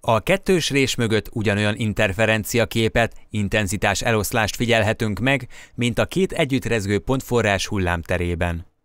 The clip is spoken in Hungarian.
A kettős rés mögött ugyanolyan interferencia képet, intenzitás eloszlást figyelhetünk meg, mint a két együttrezgő pontforrás hullámterében.